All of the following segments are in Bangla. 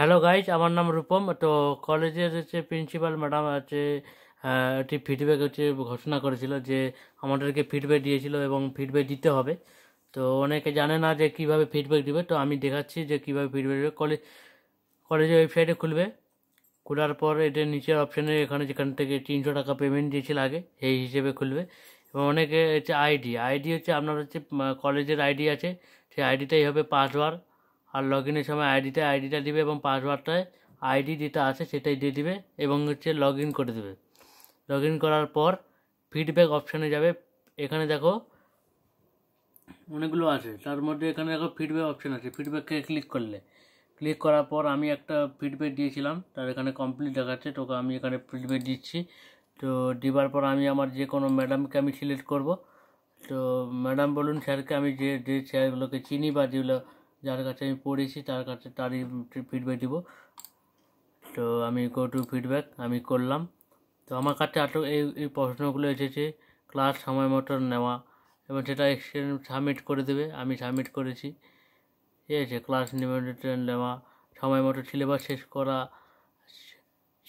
হ্যালো গাইজ আমার নাম রূপম তো কলেজের হচ্ছে প্রিন্সিপাল ম্যাডাম আছে একটি ফিডব্যাক হচ্ছে ঘোষণা করেছিল যে আমাদেরকে ফিডব্যাক দিয়েছিল এবং ফিডব্যাক দিতে হবে তো অনেকে জানে না যে কিভাবে ফিডব্যাক দিবে তো আমি দেখাচ্ছি যে কিভাবে ফিডব্যাক দেবে কলেজ কলেজের ওয়েবসাইটে খুলবে খোলার পর এটা নিচের অপশানে এখানে যেখান থেকে তিনশো টাকা পেমেন্ট দিয়েছিল আগে এই হিসেবে খুলবে এবং অনেকে হচ্ছে আইডি আইডি হচ্ছে আপনার হচ্ছে কলেজের আইডি আছে সেই আইডিটাই হবে পাসওয়ার্ড আর লগ ইনের সময় আইডিটা আইডিটা দিবে এবং পাসওয়ার্ডটায় আইডি যেটা আছে সেটাই দিয়ে দিবে এবং হচ্ছে লগ ইন করে দেবে লগ ইন করার পর ফিডব্যাক অপশানে যাবে এখানে দেখো অনেকগুলো আছে তার মধ্যে এখানে দেখো ফিডব্যাক অপশান আছে ফিডব্যাককে ক্লিক করলে ক্লিক করার পর আমি একটা ফিডব্যাক দিয়েছিলাম তার এখানে কমপ্লিট দেখাচ্ছে তোকে আমি এখানে ফিডব্যাক দিচ্ছি তো দেবার পর আমি আমার যে কোনো ম্যাডামকে আমি সিলেক্ট করব তো ম্যাডাম বলুন স্যারকে আমি যে যে স্যারগুলোকে চিনি বা যেগুলো যার কাছে আমি পড়েছি তার কাছে তারই ফিডব্যাক দিব তো আমি গো টু ফিডব্যাক আমি করলাম তো আমার কাছে আটক এই এই প্রশ্নগুলো এসেছে ক্লাস সময় মতো নেওয়া এবং সেটা এক্সটেন সাবমিট করে দেবে আমি সাবমিট করেছি ঠিক আছে ক্লাস নিমন্ত্রণ নেওয়া সময় মতো সিলেবাস শেষ করা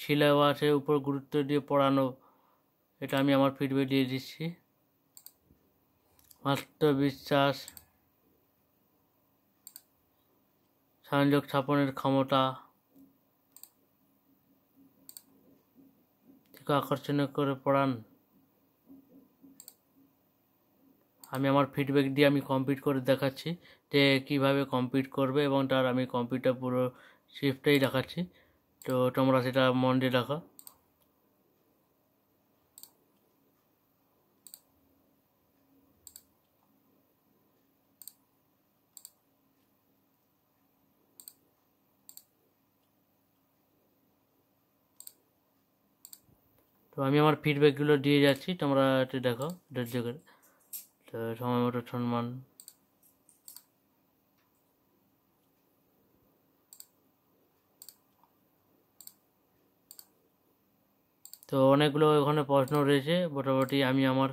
সিলেবাসের উপর গুরুত্ব দিয়ে পড়ানো এটা আমি আমার ফিডব্যাক দিয়ে দিচ্ছি মাস্ত বিশ্বাস সংযোগ স্থাপনের ক্ষমতা আকর্ষণীয় করে পড়ান আমি আমার ফিডব্যাক দিয়ে আমি কমপ্লিট করে দেখাচ্ছি যে কিভাবে কমপ্লিট করবে এবং তার আমি কম্পিউটার পুরো শিফটেই দেখাচ্ছি তো তোমরা সেটা মন দিয়ে দেখো তো আমি আমার ফিডব্যাকগুলো দিয়ে যাচ্ছি তোমরা একটু দেখো ধৈর্য করে তো সময় মতো সম্মান তো অনেকগুলো এখানে প্রশ্ন রয়েছে মোটামুটি আমি আমার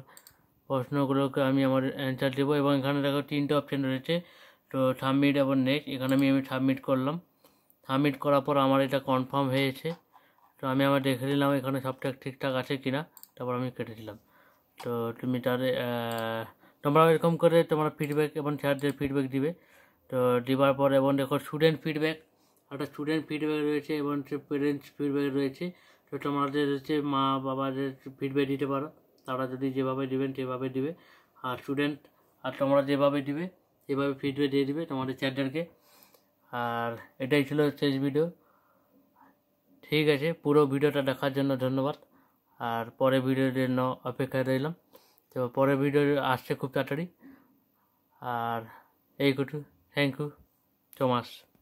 প্রশ্নগুলোকে আমি আমার অ্যান্সার দেবো এবং এখানে দেখো তিনটে অপশান রয়েছে তো সাবমিট এবং নেক্সট এখানে আমি আমি সাবমিট করলাম সাবমিট করার পর আমার এটা কনফার্ম হয়েছে তো আমি আবার দেখে নিলাম এখানে সবটা ঠিকঠাক আছে কি না তারপর আমি কেটে দিলাম তো তুমি তার তোমরা এরকম করে তোমরা ফিডব্যাক এবং স্যারদের ফিডব্যাক দিবে তো দেওয়ার পর এবং দেখো স্টুডেন্ট ফিডব্যাক একটা স্টুডেন্ট ফিডব্যাক রয়েছে এবং পেরেন্টস ফিডব্যাক রয়েছে তো তোমাদের হচ্ছে মা বাবাদের ফিডব্যাক দিতে পারো তারা যদি যেভাবে দেবেন সেভাবে দিবে আর স্টুডেন্ট আর তোমরা যেভাবে দিবে সেভাবে ফিডব্যাক দিয়ে দিবে তোমাদের স্যারদেরকে আর এটাই ছিল শেষ ভিডিও ঠিক আছে পুরো ভিডিওটা দেখার জন্য ধন্যবাদ আর পরে ভিডিওর জন্য অপেক্ষায় রইলাম তো পরের ভিডিও আসছে খুব তাড়াতাড়ি আর এইটুকু থ্যাংক ইউ সো মাচ